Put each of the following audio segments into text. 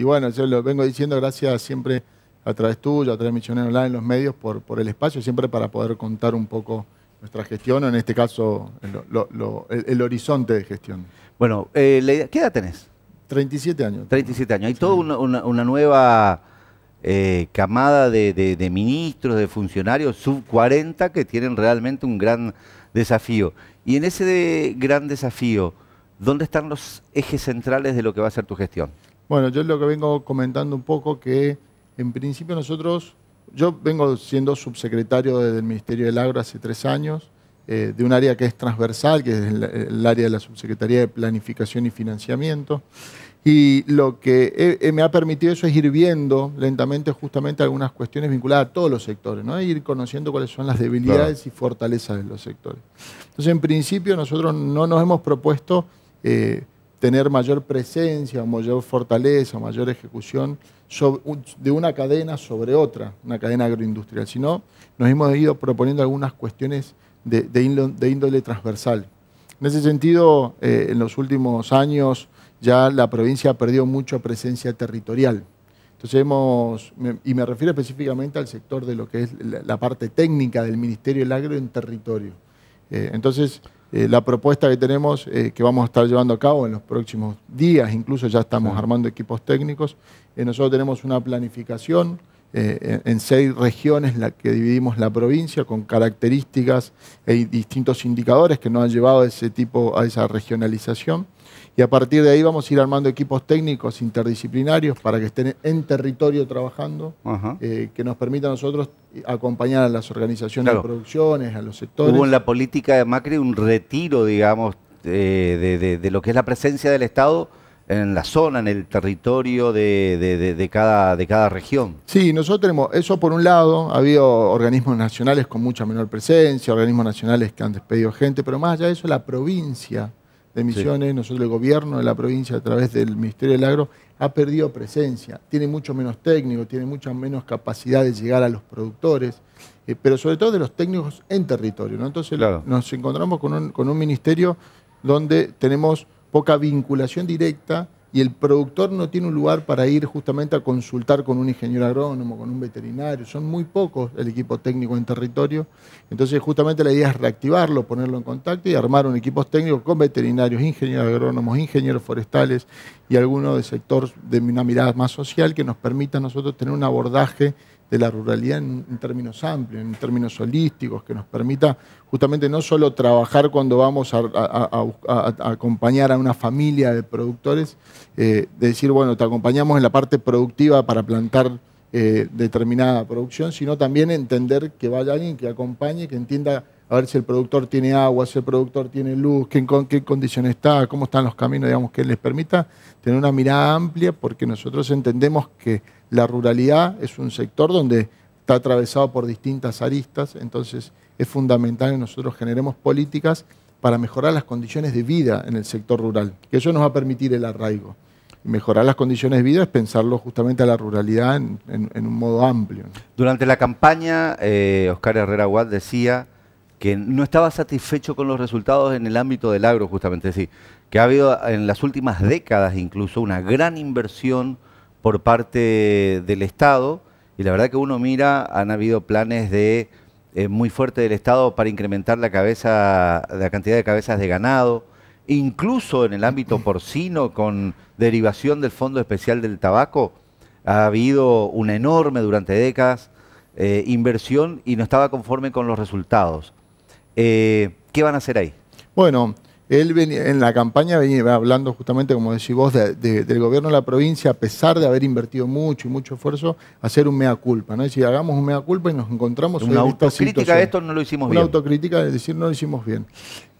Y bueno, yo lo vengo diciendo, gracias siempre a través tuyo, a través de Misionero Online, en los medios, por, el espacio, siempre para poder contar un poco nuestra gestión, o en este caso, el, horizonte de gestión. Bueno, eh, ¿qué edad tenés? 37 años. 37 años. Hay toda una, nueva eh, camada de, ministros, de funcionarios sub 40 que tienen realmente un gran desafío. Y en ese gran desafío, ¿dónde están los ejes centrales de lo que va a ser tu gestión? Bueno, yo lo que vengo comentando un poco que en principio nosotros, yo vengo siendo subsecretario desde del Ministerio del Agro hace tres años, eh, de un área que es transversal, que es el, área de la Subsecretaría de Planificación y Financiamiento. Y lo que me ha permitido eso es ir viendo lentamente justamente algunas cuestiones vinculadas a todos los sectores, ¿no? E ir conociendo cuáles son las debilidades y fortalezas de los sectores. Entonces, en principio, nosotros no nos hemos propuesto eh, tener mayor presencia, mayor fortaleza, mayor ejecución de una cadena sobre otra, una cadena agroindustrial, sino nos hemos ido proponiendo algunas cuestiones de, índole, transversal. En ese sentido, eh, en los últimos años ya la provincia ha perdido mucha presencia territorial. Entonces hemos, y me refiero específicamente al sector de lo que es la parte técnica del Ministerio del Agro en territorio. Eh, entonces, eh, la propuesta que tenemos, eh, que vamos a estar llevando a cabo en los próximos días, incluso ya estamos armando equipos técnicos, eh, nosotros tenemos una planificación eh, en seis regiones la que dividimos la provincia con características y e distintos indicadores que nos han llevado a ese tipo, a esa regionalización. Y a partir de ahí vamos a ir armando equipos técnicos interdisciplinarios para que estén en territorio trabajando, eh, que nos permita a nosotros acompañar a las organizaciones de producciones, a los sectores. Hubo en la política de Macri un retiro, digamos, eh, de lo que es la presencia del Estado en la zona, en el territorio de, cada, de cada región. Sí, nosotros tenemos eso por un lado, ha habido organismos nacionales con mucha menor presencia, organismos nacionales que han despedido gente, pero más allá de eso, la provincia de Misiones, nosotros el gobierno de la provincia a través del Ministerio del Agro ha perdido presencia, tiene mucho menos técnico, tiene mucha menos capacidad de llegar a los productores, eh, pero sobre todo de los técnicos en territorio. Entonces nos encontramos con un, con un ministerio donde tenemos poca vinculación directa y el productor no tiene un lugar para ir justamente a consultar con un ingeniero agrónomo, con un veterinario. Son muy pocos el equipo técnico en territorio. Entonces, justamente la idea es reactivarlo, ponerlo en contacto y armar un equipo técnico con veterinarios, ingenieros agrónomos, ingenieros forestales y algunos de sector de una mirada más social que nos permita a nosotros tener un abordaje de la ruralidad en, términos amplios, en términos holísticos, que nos permita justamente no solo trabajar cuando vamos a, acompañar a una familia de productores, eh, de decir, bueno, te acompañamos en la parte productiva para plantar eh, determinada producción, sino también entender que vaya alguien que acompañe, que entienda a ver si el productor tiene agua, si el productor tiene luz, qué, condiciones condición está, cómo están los caminos, digamos, que les permita tener una mirada amplia, porque nosotros entendemos que la ruralidad es un sector donde está atravesado por distintas aristas, entonces es fundamental que nosotros generemos políticas para mejorar las condiciones de vida en el sector rural, que eso nos va a permitir el arraigo. Mejorar las condiciones de vida es pensarlo justamente a la ruralidad en, un modo amplio. Durante la campaña, eh, Oscar Herrera Guad decía que no estaba satisfecho con los resultados en el ámbito del agro, justamente, sí, que ha habido en las últimas décadas incluso una gran inversión por parte del Estado, y la verdad que uno mira, han habido planes de eh, muy fuerte del Estado para incrementar la cabeza, la cantidad de cabezas de ganado, incluso en el ámbito porcino, con derivación del Fondo Especial del Tabaco, ha habido una enorme durante décadas eh, inversión y no estaba conforme con los resultados. Eh, ¿Qué van a hacer ahí? Bueno, él en la campaña venía hablando justamente, como decís vos, del gobierno de la provincia, a pesar de haber invertido mucho y mucho esfuerzo, hacer un mea culpa. ¿no? Es decir, hagamos un mea culpa y nos encontramos Una autocrítica de esto no lo hicimos bien. Una autocrítica de decir no lo hicimos bien.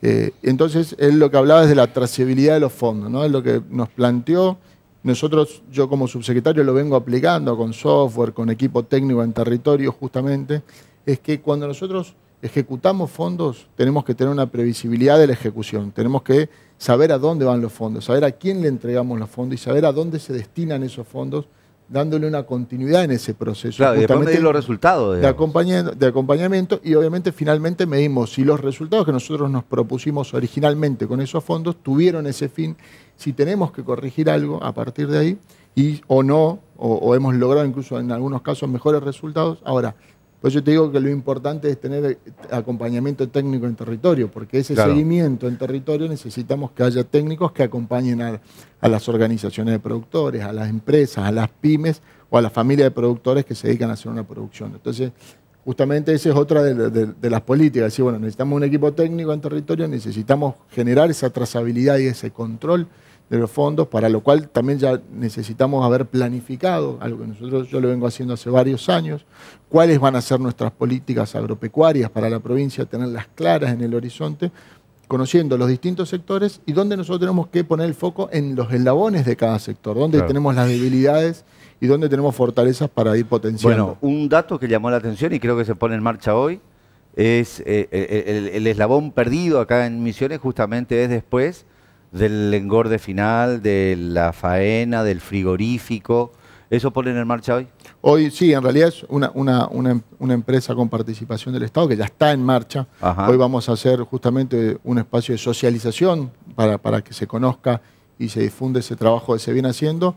Eh, entonces, él lo que hablaba es de la trazabilidad de los fondos, ¿no? es lo que nos planteó. Nosotros, yo como subsecretario lo vengo aplicando con software, con equipo técnico en territorio justamente, es que cuando nosotros ejecutamos fondos, tenemos que tener una previsibilidad de la ejecución, tenemos que saber a dónde van los fondos, saber a quién le entregamos los fondos y saber a dónde se destinan esos fondos, dándole una continuidad en ese proceso. Claro, los resultados. De, acompañamiento, y obviamente finalmente medimos si los resultados que nosotros nos propusimos originalmente con esos fondos tuvieron ese fin, si tenemos que corregir algo a partir de ahí y, o no, o, o hemos logrado incluso en algunos casos mejores resultados. Ahora, pues yo te digo que lo importante es tener eh, acompañamiento técnico en territorio, porque ese seguimiento en territorio necesitamos que haya técnicos que acompañen a, las organizaciones de productores, a las empresas, a las pymes o a las familias de productores que se dedican a hacer una producción. Entonces, justamente esa es otra de, las políticas. Decir, bueno, necesitamos un equipo técnico en territorio, necesitamos generar esa trazabilidad y ese control de los fondos, para lo cual también ya necesitamos haber planificado, algo que nosotros yo lo vengo haciendo hace varios años, cuáles van a ser nuestras políticas agropecuarias para la provincia, tenerlas claras en el horizonte, conociendo los distintos sectores y dónde nosotros tenemos que poner el foco en los eslabones de cada sector, dónde tenemos las debilidades y dónde tenemos fortalezas para ir potenciando. Bueno, un dato que llamó la atención y creo que se pone en marcha hoy es eh, eh, el eslabón perdido acá en Misiones justamente es después del engorde final, de la faena, del frigorífico. ¿Eso ponen en marcha hoy? Hoy sí, en realidad es una, una, empresa con participación del Estado que ya está en marcha. Hoy vamos a hacer justamente un espacio de socialización para, que se conozca y se difunde ese trabajo que se viene haciendo,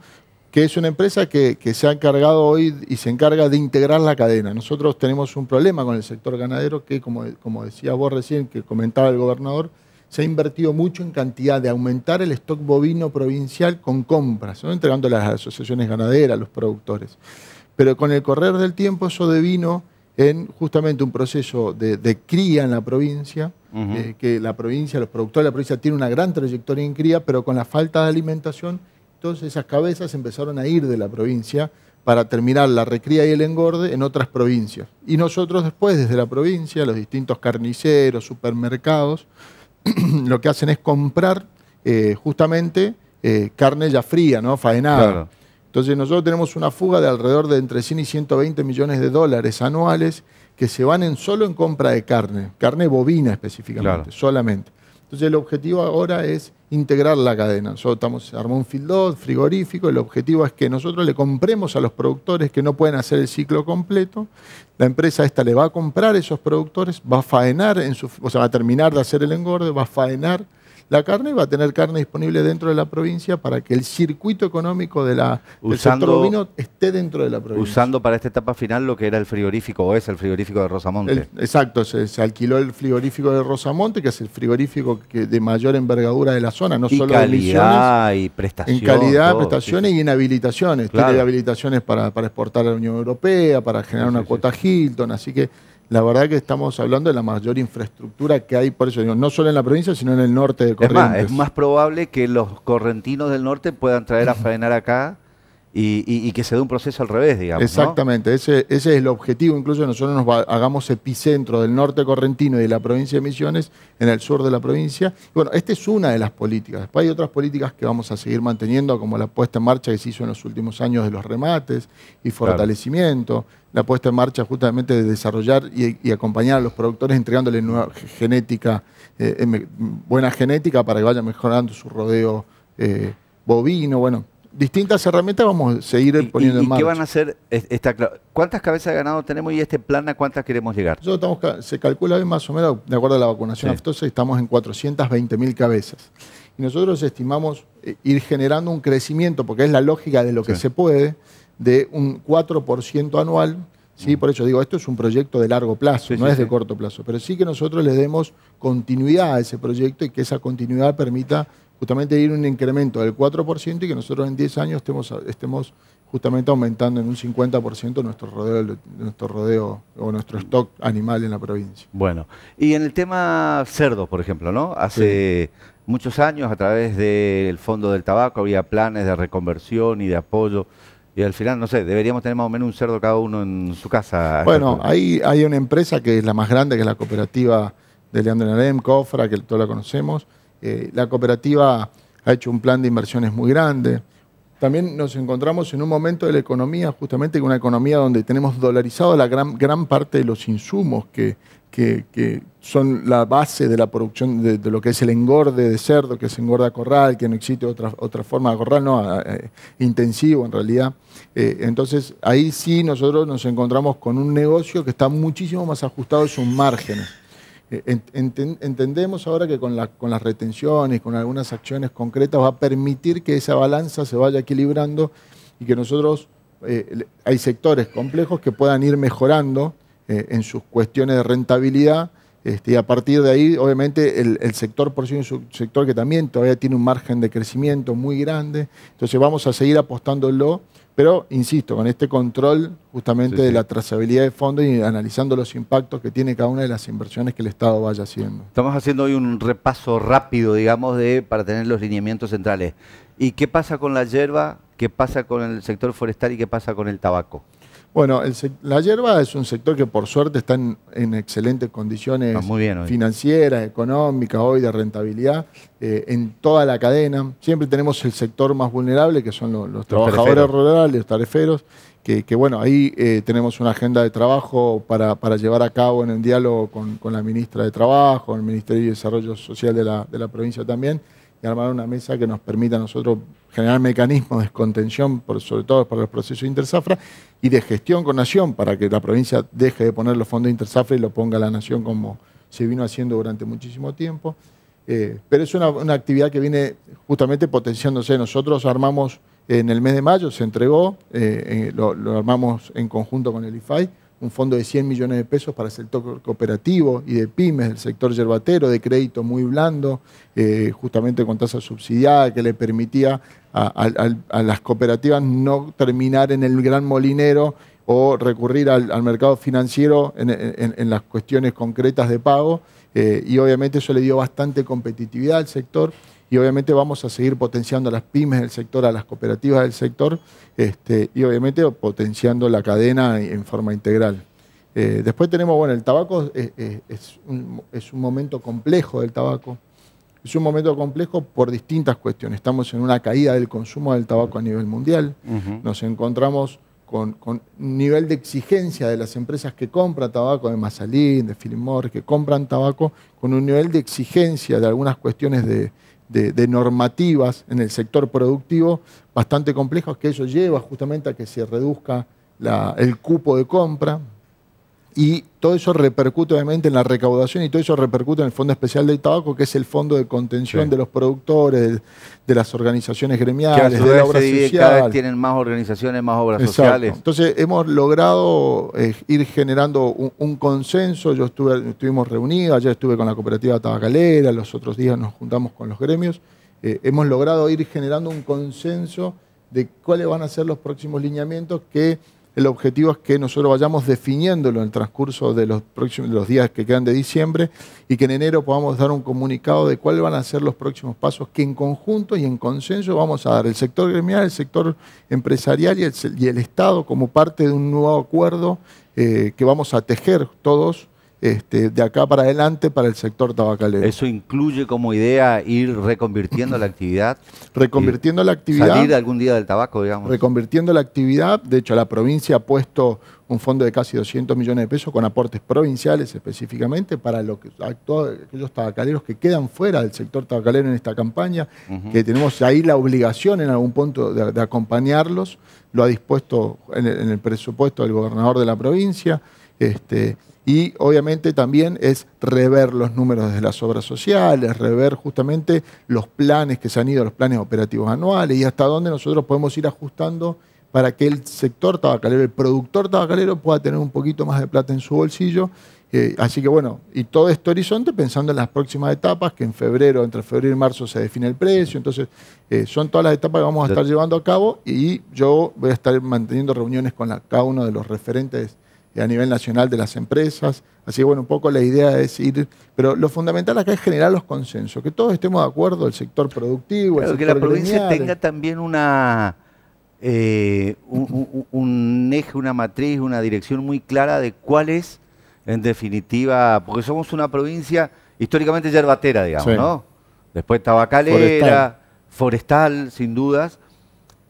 que es una empresa que, que, se ha encargado hoy y se encarga de integrar la cadena. Nosotros tenemos un problema con el sector ganadero que, como, como decía vos recién, que comentaba el gobernador, se ha invertido mucho en cantidad de aumentar el stock bovino provincial con compras, entregando las asociaciones ganaderas, los productores. Pero con el correr del tiempo eso devino en justamente un proceso de, cría en la provincia, eh, que la provincia, los productores de la provincia tienen una gran trayectoria en cría, pero con la falta de alimentación, entonces esas cabezas empezaron a ir de la provincia para terminar la recría y el engorde en otras provincias. Y nosotros después, desde la provincia, los distintos carniceros, supermercados, lo que hacen es comprar eh, justamente eh, carne ya fría, ¿no? Faenada. Entonces nosotros tenemos una fuga de alrededor de entre 100 y 120 millones de dólares anuales que se van solo en compra de carne, carne bovina específicamente, solamente. Entonces el objetivo ahora es integrar la cadena. Nosotros estamos, armó un field frigorífico, el objetivo es que nosotros le compremos a los productores que no pueden hacer el ciclo completo, la empresa esta le va a comprar a esos productores, va a faenar, en su, o sea, va a terminar de hacer el engorde, va a faenar la carne y va a tener carne disponible dentro de la provincia para que el circuito económico de la, usando, del esté dentro de la provincia. Usando para esta etapa final lo que era el frigorífico, o es el frigorífico de Rosamonte. exacto, se, alquiló el frigorífico de Rosamonte, que es el frigorífico que de mayor envergadura de la zona, no solo calidad, calidad y prestaciones. En calidad, prestaciones y en habilitaciones. Tiene habilitaciones para, exportar a la Unión Europea, para generar una cuota Hilton, así que la verdad que estamos hablando de la mayor infraestructura que hay, por eso no solo en la provincia, sino en el norte de Corrientes. Es más, es más probable que los correntinos del norte puedan traer a faenar acá y, que se dé un proceso al revés, digamos. Exactamente, ese, ese, es el objetivo. Incluso nosotros nos hagamos epicentro del norte correntino y de la provincia de Misiones en el sur de la provincia. bueno, esta es una de las políticas. Después hay otras políticas que vamos a seguir manteniendo, como la puesta en marcha que se hizo en los últimos años de los remates y fortalecimiento. La puesta en marcha justamente de desarrollar y, acompañar a los productores entregándoles nueva genética, eh, eh, buena genética para que vayan mejorando su rodeo eh, bovino. Bueno, distintas herramientas vamos a seguir poniendo en marcha. ¿Y qué van a hacer? ¿Cuántas cabezas de ganado tenemos y este plan a cuántas queremos llegar? Nosotros se calcula hoy más o menos, de acuerdo a la vacunación sí. aftosa, estamos en 420.000 cabezas. Y nosotros estimamos eh, ir generando un crecimiento, porque es la lógica de lo que se puede, de un 4% anual. ¿sí? Mm. Por eso digo, esto es un proyecto de largo plazo, no es de corto plazo, pero sí que nosotros le demos continuidad a ese proyecto y que esa continuidad permita justamente ir un incremento del 4% y que nosotros en 10 años estemos, estemos justamente aumentando en un 50% nuestro rodeo, nuestro rodeo o nuestro stock animal en la provincia. Bueno, y en el tema cerdos, por ejemplo, ¿no? Hace muchos años a través del Fondo del Tabaco había planes de reconversión y de apoyo. Y al final, no sé, deberíamos tener más o menos un cerdo cada uno en su casa. Bueno, hay, hay una empresa que es la más grande, que es la cooperativa de Leandro Narem, Cofra, que todos la conocemos, eh, la cooperativa ha hecho un plan de inversiones muy grande. También nos encontramos en un momento de la economía, justamente una economía donde tenemos dolarizado la gran, gran parte de los insumos que, son la base de la producción de, lo que es el engorde de cerdo, que es engorda a corral, que no existe otra, otra forma de corral, no, ah, eh, intensivo en realidad. Eh, entonces ahí sí nosotros nos encontramos con un negocio que está muchísimo más ajustado a sus márgenes. Eh, entendemos ahora que con, con las retenciones, con algunas acciones concretas, va a permitir que esa balanza se vaya equilibrando y que nosotros, eh, hay sectores complejos que puedan ir mejorando eh, en sus cuestiones de rentabilidad este, y a partir de ahí, obviamente, el, sector por sí es un sector que también todavía tiene un margen de crecimiento muy grande. Entonces vamos a seguir apostándolo, pero insisto, con este control justamente de la trazabilidad de fondos y analizando los impactos que tiene cada una de las inversiones que el Estado vaya haciendo. Estamos haciendo hoy un repaso rápido, digamos, de para tener los lineamientos centrales. ¿Y qué pasa con la hierba? ¿Qué pasa con el sector forestal y qué pasa con el tabaco? Bueno, la hierba es un sector que por suerte está en, excelentes condiciones financieras, económicas, hoy de rentabilidad, eh, en toda la cadena. Siempre tenemos el sector más vulnerable, que son los, trabajadores rurales, los tareferos, que, bueno, ahí eh, tenemos una agenda de trabajo para, llevar a cabo en el diálogo con, la ministra de Trabajo, el Ministerio de Desarrollo Social de la provincia también y armar una mesa que nos permita a nosotros generar mecanismos de contención, sobre todo para los procesos de intersafra, y de gestión con Nación, para que la provincia deje de poner los fondos de intersafra y lo ponga la Nación como se vino haciendo durante muchísimo tiempo. Eh, pero es una, actividad que viene justamente potenciándose. Nosotros armamos en el mes de mayo, se entregó, eh, eh, lo, armamos en conjunto con el IFAI, un fondo de 100 millones de pesos para el sector cooperativo y de pymes, del sector yerbatero, de crédito muy blando, eh, justamente con tasa subsidiada que le permitía a, las cooperativas no terminar en el gran molinero o recurrir al, mercado financiero en, las cuestiones concretas de pago. Eh, y obviamente eso le dio bastante competitividad al sector y obviamente vamos a seguir potenciando a las pymes del sector, a las cooperativas del sector este, y obviamente potenciando la cadena en forma integral. Eh, después tenemos, bueno, el tabaco es, un, momento complejo del tabaco. Es un momento complejo por distintas cuestiones. Estamos en una caída del consumo del tabaco a nivel mundial. Nos encontramos con, un nivel de exigencia de las empresas que compran tabaco, de Mazalín, de Morris, que compran tabaco, con un nivel de exigencia de algunas cuestiones de, de, normativas en el sector productivo bastante complejos, que eso lleva justamente a que se reduzca el cupo de compra, y todo eso repercute obviamente en la recaudación y todo eso repercute en el Fondo Especial del Tabaco, que es el fondo de contención de los productores, de las organizaciones gremiales, de las obra Cada tienen más organizaciones, más obras sociales. Entonces hemos logrado eh, ir generando un, consenso. Yo estuve, estuvimos reunidos, ayer estuve con la cooperativa tabacalera, los otros días nos juntamos con los gremios. Eh, hemos logrado ir generando un consenso de cuáles van a ser los próximos lineamientos que el objetivo es que nosotros vayamos definiéndolo en el transcurso de los, próximos, los días que quedan de diciembre y que en enero podamos dar un comunicado de cuáles van a ser los próximos pasos que en conjunto y en consenso vamos a dar el sector gremial, el sector empresarial y el, Estado como parte de un nuevo acuerdo eh, que vamos a tejer todos este, de acá para adelante para el sector tabacalero. ¿Eso incluye como idea ir reconvirtiendo la actividad? Reconvirtiendo eh, la actividad. Salir algún día del tabaco, digamos. Reconvirtiendo la actividad. De hecho, la provincia ha puesto un fondo de casi 200 millones de pesos con aportes provinciales específicamente para lo aquellos tabacaleros que quedan fuera del sector tabacalero en esta campaña, que tenemos ahí la obligación en algún punto de, acompañarlos. Lo ha dispuesto en el, presupuesto del gobernador de la provincia. Este, y obviamente también es rever los números de las obras sociales, rever justamente los planes que se han ido, los planes operativos anuales y hasta dónde nosotros podemos ir ajustando para que el sector tabacalero, el productor tabacalero pueda tener un poquito más de plata en su bolsillo. Eh, así que bueno, y todo este horizonte pensando en las próximas etapas, que en febrero, entre febrero y marzo se define el precio, entonces eh, son todas las etapas que vamos a estar llevando a cabo y yo voy a estar manteniendo reuniones con cada uno de los referentes eh, a nivel nacional de las empresas. Así que, bueno, un poco la idea es ir. Pero lo fundamental acá es generar los consensos, que todos estemos de acuerdo, el sector productivo, el Que la provincia tenga también una. Eh, un, eje, una matriz, una dirección muy clara de cuál es, en definitiva, porque somos una provincia históricamente yerbatera, digamos, ¿no? Después tabacalera, forestal, sin dudas,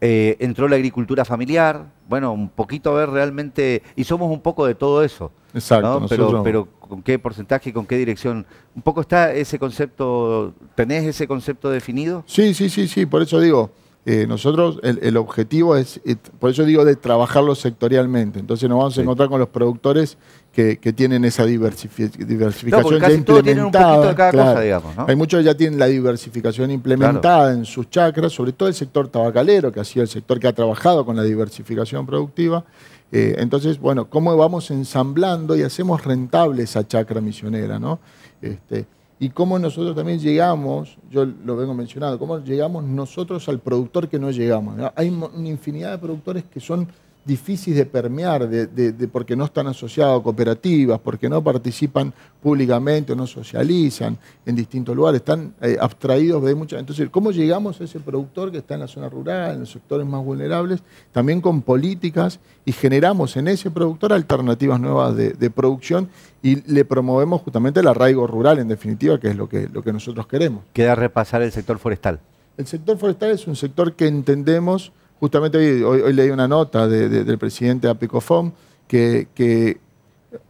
eh, entró la agricultura familiar, bueno, un poquito a ver realmente, y somos un poco de todo eso. Exacto. Pero, pero con qué porcentaje, con qué dirección. Un poco está ese concepto, ¿tenés ese concepto definido? Sí, sí, sí, sí, por eso digo. Eh, nosotros, el, objetivo es, eh, por eso digo, de trabajarlo sectorialmente. Entonces nos vamos a encontrar con los productores que, tienen esa diversificación implementada. de Hay muchos que ya tienen la diversificación implementada en sus chacras, sobre todo el sector tabacalero, que ha sido el sector que ha trabajado con la diversificación productiva. Eh, entonces, bueno, ¿cómo vamos ensamblando y hacemos rentable esa chacra misionera? ¿no? Este, y cómo nosotros también llegamos, yo lo vengo mencionando, cómo llegamos nosotros al productor que no llegamos. Hay una infinidad de productores que son difícil de permear, de, porque no están asociados a cooperativas, porque no participan públicamente o no socializan en distintos lugares, están eh, abstraídos de muchas... Entonces, ¿cómo llegamos a ese productor que está en la zona rural, en los sectores más vulnerables, también con políticas y generamos en ese productor alternativas nuevas de, producción y le promovemos justamente el arraigo rural, en definitiva, que es lo que, lo que nosotros queremos? Queda repasar el sector forestal. El sector forestal es un sector que entendemos Justamente hoy, leí una nota del presidente Apicofom que, que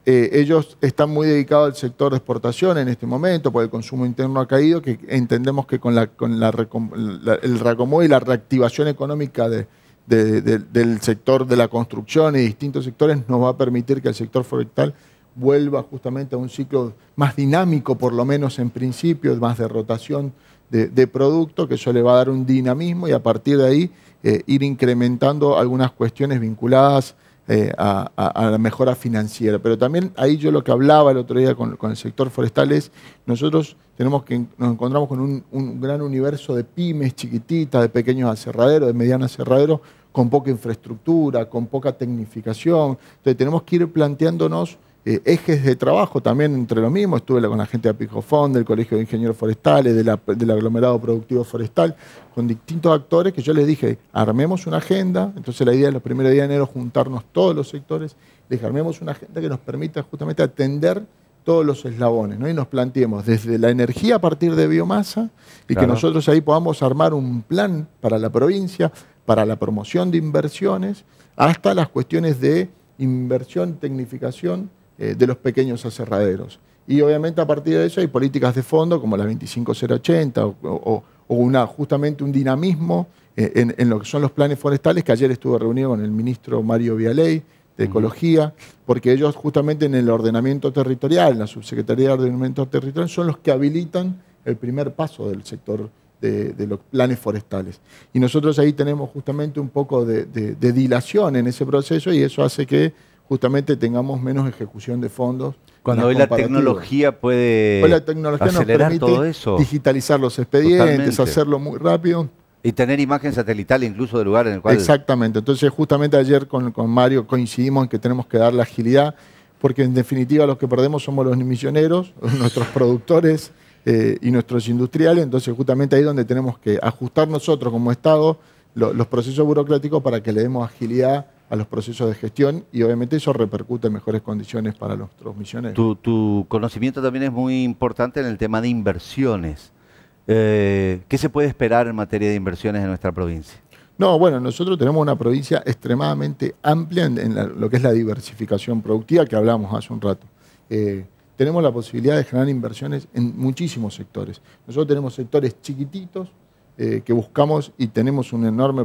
eh, ellos están muy dedicados al sector de exportación en este momento, porque el consumo interno ha caído, que entendemos que con, el reacomodo y la reactivación económica del sector de la construcción y distintos sectores nos va a permitir que el sector forestal vuelva justamente a un ciclo más dinámico, por lo menos en principio, más de rotación de, producto, que eso le va a dar un dinamismo y a partir de ahí eh, ir incrementando algunas cuestiones vinculadas eh, a, la mejora financiera. Pero también ahí yo lo que hablaba el otro día con, el sector forestal es, nosotros tenemos que, nos encontramos con un, gran universo de pymes chiquititas, de pequeños aserraderos, de medianos aserraderos, con poca infraestructura, con poca tecnificación. Entonces tenemos que ir planteándonos eh, ejes de trabajo también entre lo mismos. Estuve con la gente de Apicofón, del Colegio de Ingenieros Forestales, del aglomerado productivo forestal, con distintos actores que yo les dije, armemos una agenda. Entonces la idea es los primeros días de enero juntarnos todos los sectores, les armemos una agenda que nos permita justamente atender todos los eslabones, Y nos planteemos desde la energía a partir de biomasa y que nosotros ahí podamos armar un plan para la provincia, para la promoción de inversiones, hasta las cuestiones de inversión, tecnificación, eh, de los pequeños aserraderos. Y obviamente a partir de eso hay políticas de fondo como la 25080 o, una, justamente un dinamismo eh, en, lo que son los planes forestales, que ayer estuve reunido con el ministro Mario Vialey de Ecología, porque ellos justamente en el ordenamiento territorial, en la Subsecretaría de Ordenamiento Territorial, son los que habilitan el primer paso del sector de, los planes forestales. Y nosotros ahí tenemos justamente un poco de dilación en ese proceso y eso hace que justamente tengamos menos ejecución de fondos. Cuando hoy la tecnología puede hoy la tecnología nos permite digitalizar los expedientes, hacerlo muy rápido. Y tener imagen satelital incluso del lugar en el cual... Exactamente. Entonces, justamente ayer con, Mario coincidimos en que tenemos que dar la agilidad, porque en definitiva los que perdemos somos los misioneros, nuestros productores eh, y nuestros industriales. Entonces, justamente ahí es donde tenemos que ajustar nosotros como Estado los procesos burocráticos para que le demos agilidad a los procesos de gestión y obviamente eso repercute en mejores condiciones para los misioneros. Tu, conocimiento también es muy importante en el tema de inversiones. Eh, ¿Qué se puede esperar en materia de inversiones en nuestra provincia? No, bueno, nosotros tenemos una provincia extremadamente amplia en, lo que es la diversificación productiva que hablamos hace un rato. Eh, tenemos la posibilidad de generar inversiones en muchísimos sectores. Nosotros tenemos sectores chiquititos, eh, que buscamos y tenemos una enorme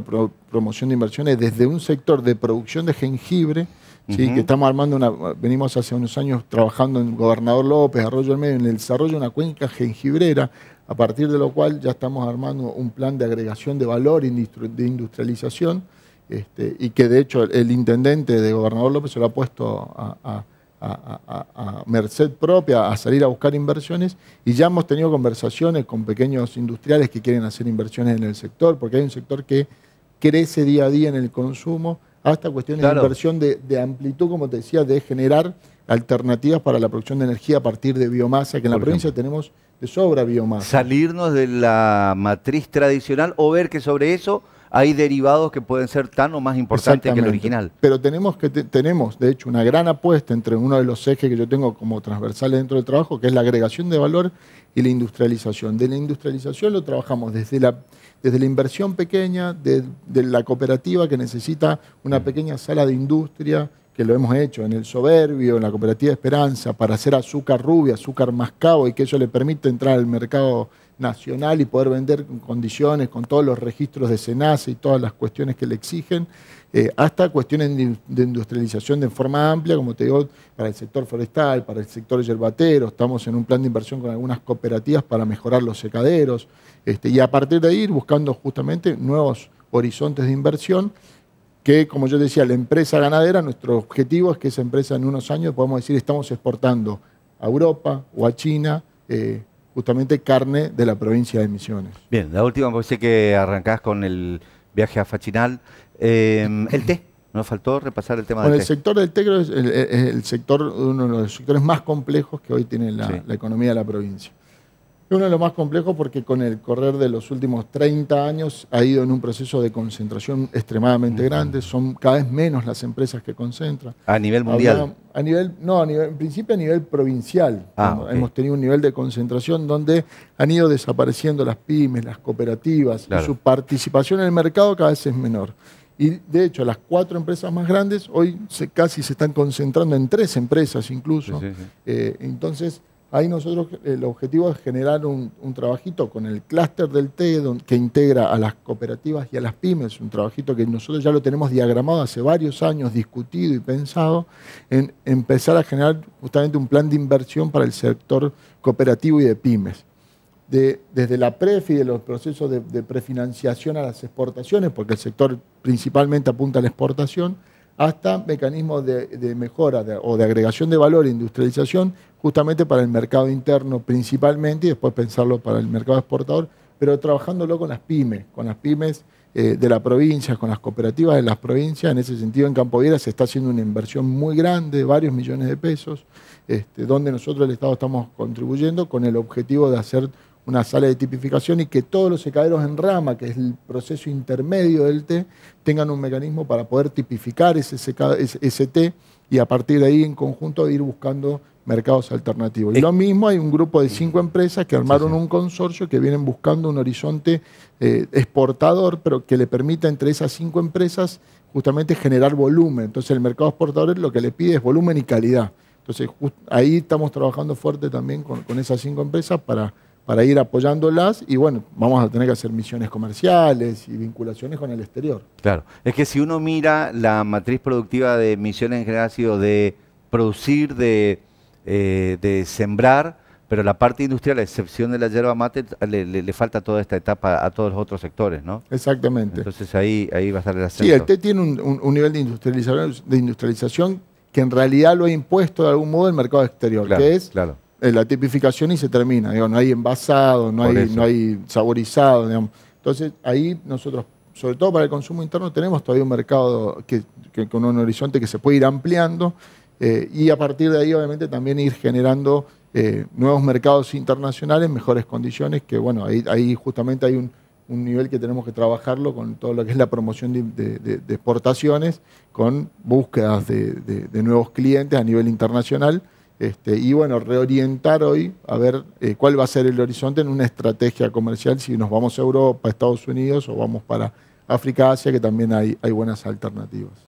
promoción de inversiones desde un sector de producción de jengibre, ¿sí? que estamos armando, una, venimos hace unos años trabajando en Gobernador López, Arroyo del Medio, en el desarrollo de una cuenca jengibrera, a partir de lo cual ya estamos armando un plan de agregación de valor de industrialización, este, y que de hecho el, intendente de Gobernador López se lo ha puesto a a, merced propia a salir a buscar inversiones y ya hemos tenido conversaciones con pequeños industriales que quieren hacer inversiones en el sector, porque hay un sector que crece día a día en el consumo, hasta cuestiones de inversión de, amplitud, como te decía, de generar alternativas para la producción de energía a partir de biomasa, que en la provincia tenemos de sobra biomasa. Salirnos de la matriz tradicional o ver que sobre eso hay derivados que pueden ser tan o más importantes que el original. Pero tenemos, que tenemos, de hecho, una gran apuesta entre uno de los ejes que yo tengo como transversal dentro del trabajo, que es la agregación de valor y la industrialización. De la industrialización lo trabajamos desde la, desde la inversión pequeña, de, de la cooperativa que necesita una mm. pequeña sala de industria, que lo hemos hecho en el soberbio, en la cooperativa Esperanza, para hacer azúcar rubia, azúcar mascabo, y que eso le permite entrar al mercado nacional y poder vender con condiciones, con todos los registros de Senasa y todas las cuestiones que le exigen, eh, hasta cuestiones de industrialización de forma amplia, como te digo, para el sector forestal, para el sector yerbatero, estamos en un plan de inversión con algunas cooperativas para mejorar los secaderos, este, y a partir de ahí buscando justamente nuevos horizontes de inversión que, como yo decía, la empresa ganadera, nuestro objetivo es que esa empresa en unos años, podamos decir, estamos exportando a Europa o a China eh, justamente carne de la provincia de Misiones. Bien, la última, porque sé que arrancás con el viaje a Fachinal. Em, el té, nos faltó repasar el tema del el Bueno, El sector del té creo es el, sector, uno de los sectores más complejos que hoy tiene la economía de la provincia. Es uno de los más complejos porque con el correr de los últimos 30 años ha ido en un proceso de concentración extremadamente grande. Son cada vez menos las empresas que concentran. ¿A nivel mundial? a nivel, no, a nivel, en principio a nivel provincial. Ah, hemos tenido un nivel de concentración donde han ido desapareciendo las pymes, las cooperativas. su participación en el mercado cada vez es menor. Y de hecho, las cuatro empresas más grandes hoy casi se están concentrando en tres empresas incluso. Eh, entonces, Ahí nosotros el objetivo es generar un, trabajito con el clúster del TED que integra a las cooperativas y a las pymes, un trabajito que nosotros ya lo tenemos diagramado hace varios años, discutido y pensado, en empezar a generar justamente un plan de inversión para el sector cooperativo y de pymes. desde la prefi, de los procesos de, de prefinanciación a las exportaciones, porque el sector principalmente apunta a la exportación, hasta mecanismos de, mejora o de agregación de valor e industrialización justamente para el mercado interno principalmente y después pensarlo para el mercado exportador, pero trabajándolo con las pymes, con las pymes eh, de la provincia, con las cooperativas de las provincias. En ese sentido, en Campo Viera se está haciendo una inversión muy grande, varios millones de pesos, este, donde nosotros el Estado estamos contribuyendo con el objetivo de hacer una sala de tipificación y que todos los secaderos en rama, que es el proceso intermedio del té, tengan un mecanismo para poder tipificar ese, secado, té y a partir de ahí en conjunto ir buscando mercados alternativos. Y lo mismo hay un grupo de cinco empresas que armaron un consorcio que vienen buscando un horizonte eh, exportador, pero que le permita entre esas cinco empresas justamente generar volumen. Entonces el mercado exportador lo que le pide es volumen y calidad. Entonces ahí estamos trabajando fuerte también con, con esas cinco empresas para para ir apoyándolas y bueno, vamos a tener que hacer misiones comerciales y vinculaciones con el exterior. Claro, es que si uno mira la matriz productiva de misiones en general ha de producir, eh, de, sembrar, pero la parte industrial, a excepción de la yerba mate, le, falta toda esta etapa a todos los otros sectores, ¿no? Exactamente. Entonces ahí, ahí va a estar el acento. Sí, el té tiene un, nivel de industrialización, de industrialización que en realidad lo ha impuesto de algún modo el mercado exterior, es... Claro la tipificación y se termina. no hay envasado, no hay, saborizado. Entonces, ahí nosotros, sobre todo para el consumo interno, tenemos todavía un mercado que, con un horizonte que se puede ir ampliando eh, y a partir de ahí, obviamente, también ir generando eh, nuevos mercados internacionales, mejores condiciones, que bueno, ahí, ahí justamente hay un, nivel que tenemos que trabajarlo con todo lo que es la promoción de, exportaciones, con búsquedas de, nuevos clientes a nivel internacional este, y bueno, reorientar hoy a ver eh, cuál va a ser el horizonte en una estrategia comercial, si nos vamos a Europa, Estados Unidos o vamos para África, Asia, que también hay buenas alternativas.